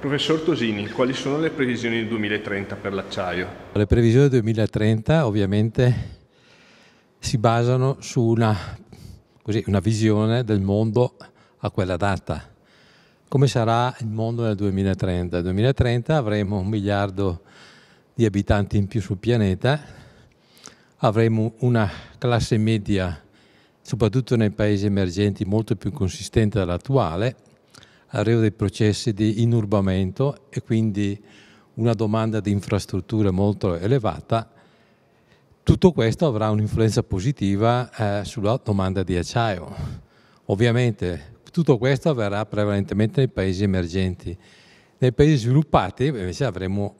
Professor Tosini, quali sono le previsioni del 2030 per l'acciaio? Le previsioni del 2030 ovviamente si basano su una, così, una visione del mondo a quella data. Come sarà il mondo nel 2030? Nel 2030 avremo un miliardo di abitanti in più sul pianeta, avremo una classe media, soprattutto nei paesi emergenti, molto più consistente dell'attuale, arrivo dei processi di inurbamento e quindi una domanda di infrastrutture molto elevata, tutto questo avrà un'influenza positiva eh, sulla domanda di acciaio. Ovviamente tutto questo avverrà prevalentemente nei paesi emergenti. Nei paesi sviluppati invece avremo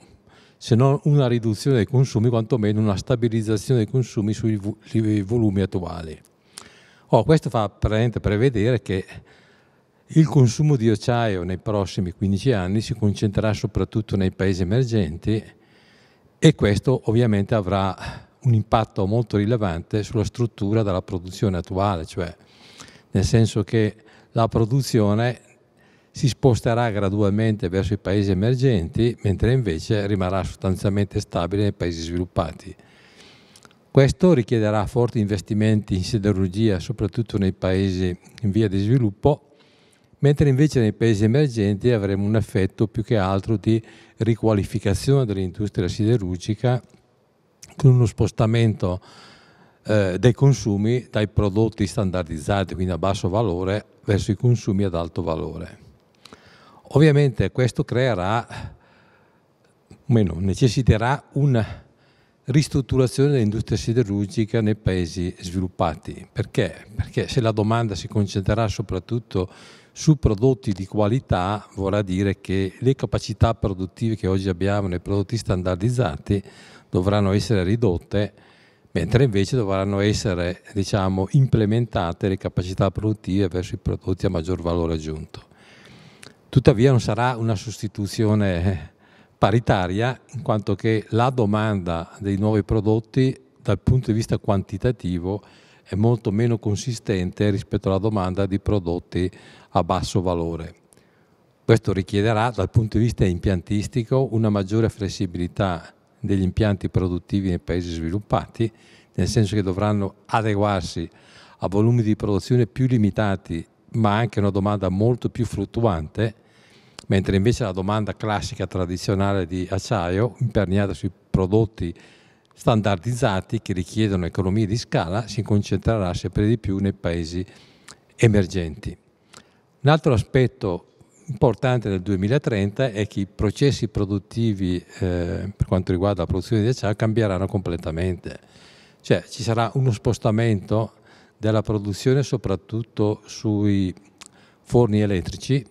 se non una riduzione dei consumi, quantomeno una stabilizzazione dei consumi sui volumi attuali. Oh, questo fa prevedere che il consumo di acciaio nei prossimi 15 anni si concentrerà soprattutto nei paesi emergenti e questo ovviamente avrà un impatto molto rilevante sulla struttura della produzione attuale, cioè nel senso che la produzione si sposterà gradualmente verso i paesi emergenti, mentre invece rimarrà sostanzialmente stabile nei paesi sviluppati. Questo richiederà forti investimenti in siderurgia, soprattutto nei paesi in via di sviluppo, mentre invece nei paesi emergenti avremo un effetto più che altro di riqualificazione dell'industria siderurgica con uno spostamento eh, dei consumi dai prodotti standardizzati, quindi a basso valore, verso i consumi ad alto valore. Ovviamente questo creerà, meno, necessiterà una ristrutturazione dell'industria siderurgica nei paesi sviluppati. Perché? Perché se la domanda si concentrerà soprattutto su prodotti di qualità vorrà dire che le capacità produttive che oggi abbiamo nei prodotti standardizzati dovranno essere ridotte, mentre invece dovranno essere diciamo, implementate le capacità produttive verso i prodotti a maggior valore aggiunto. Tuttavia non sarà una sostituzione eh, paritaria, in quanto che la domanda dei nuovi prodotti dal punto di vista quantitativo è molto meno consistente rispetto alla domanda di prodotti a basso valore. Questo richiederà dal punto di vista impiantistico una maggiore flessibilità degli impianti produttivi nei paesi sviluppati, nel senso che dovranno adeguarsi a volumi di produzione più limitati, ma anche una domanda molto più fluttuante, mentre invece la domanda classica tradizionale di acciaio, imperniata sui prodotti standardizzati che richiedono economie di scala si concentrerà sempre di più nei paesi emergenti. Un altro aspetto importante del 2030 è che i processi produttivi eh, per quanto riguarda la produzione di acciaio cambieranno completamente, cioè ci sarà uno spostamento della produzione soprattutto sui forni elettrici,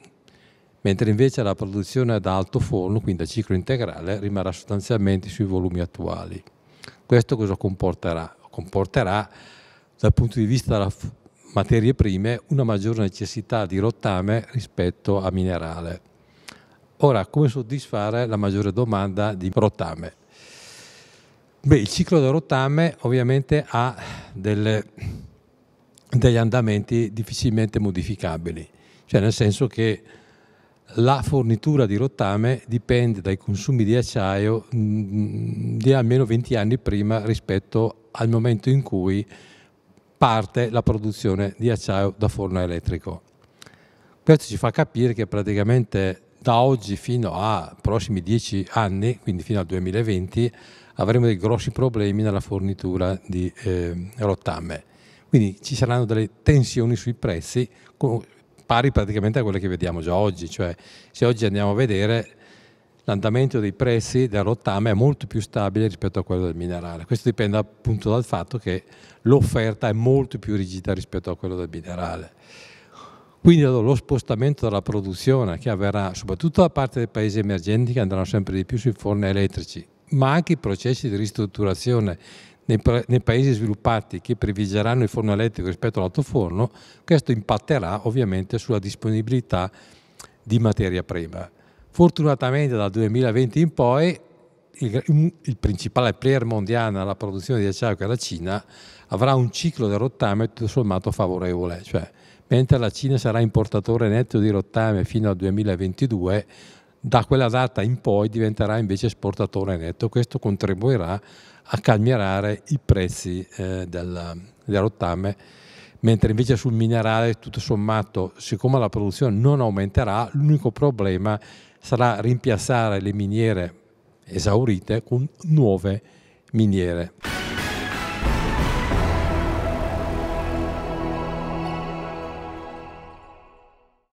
mentre invece la produzione ad alto forno, quindi a ciclo integrale, rimarrà sostanzialmente sui volumi attuali. Questo cosa comporterà? Comporterà dal punto di vista delle materie prime una maggiore necessità di rottame rispetto a minerale. Ora, come soddisfare la maggiore domanda di rottame? Beh, il ciclo del rottame ovviamente ha delle, degli andamenti difficilmente modificabili, cioè nel senso che la fornitura di rottame dipende dai consumi di acciaio mm, mm, di almeno 20 anni prima rispetto al momento in cui parte la produzione di acciaio da forno elettrico. Questo ci fa capire che praticamente da oggi fino ai prossimi 10 anni, quindi fino al 2020, avremo dei grossi problemi nella fornitura di eh, rottame. Quindi ci saranno delle tensioni sui prezzi pari praticamente a quelle che vediamo già oggi, cioè se oggi andiamo a vedere l'andamento dei prezzi del rottame è molto più stabile rispetto a quello del minerale. Questo dipende appunto dal fatto che l'offerta è molto più rigida rispetto a quella del minerale. Quindi lo spostamento della produzione che avverrà soprattutto da parte dei paesi emergenti che andranno sempre di più sui forni elettrici, ma anche i processi di ristrutturazione nei, nei paesi sviluppati che privilegeranno il forno elettrico rispetto all'autoforno, questo impatterà ovviamente sulla disponibilità di materia prima. Fortunatamente dal 2020 in poi il, il principale player mondiale nella produzione di acciaio che è la Cina avrà un ciclo del rottame tutto sommato favorevole, cioè mentre la Cina sarà importatore netto di rottame fino al 2022 da quella data in poi diventerà invece esportatore netto. Questo contribuirà a calmierare i prezzi eh, del, del, rottame, mentre invece sul minerale tutto sommato, siccome la produzione non aumenterà, l'unico problema sarà rimpiazzare le miniere esaurite con nuove miniere.